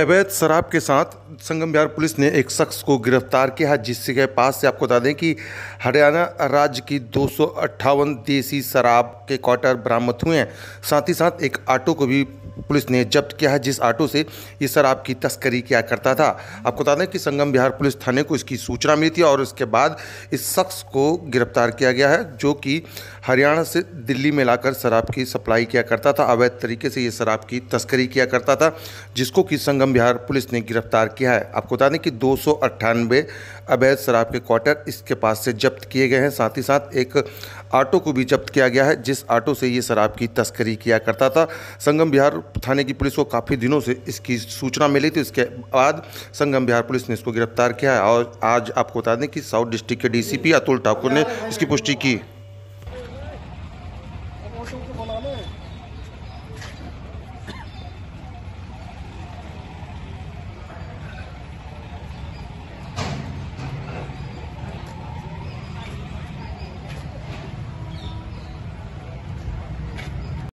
अवैध शराब के साथ संगम बिहार पुलिस ने एक शख्स को गिरफ्तार किया जिसके पास से आपको बता दें कि हरियाणा राज्य की दो देसी शराब के क्वार्टर बरामद हुए हैं साथ ही साथ एक ऑटो को भी पुलिस ने जब्त किया है जिस ऑटो से ये शराब की तस्करी किया करता था आपको बता दें कि संगम बिहार पुलिस थाने को इसकी सूचना मिली थी और इसके बाद इस शख्स को गिरफ्तार किया गया है जो कि हरियाणा से दिल्ली में लाकर शराब की सप्लाई किया करता था अवैध तरीके से ये शराब की तस्करी किया करता था जिसको कि संगम बिहार पुलिस ने गिरफ्तार किया है आपको बता दें कि दो अवैध शराब के क्वार्टर इसके पास से जब्त किए गए हैं साथ ही साथ एक ऑटो को भी जब्त किया गया है जिस ऑटो से ये शराब की तस्करी किया करता था संगम बिहार थाने की पुलिस को काफ़ी दिनों से इसकी सूचना मिली थी इसके बाद संगम बिहार पुलिस ने इसको गिरफ्तार किया है और आज आपको बता दें कि साउथ डिस्ट्रिक्ट के डीसीपी अतुल ठाकुर ने इसकी पुष्टि की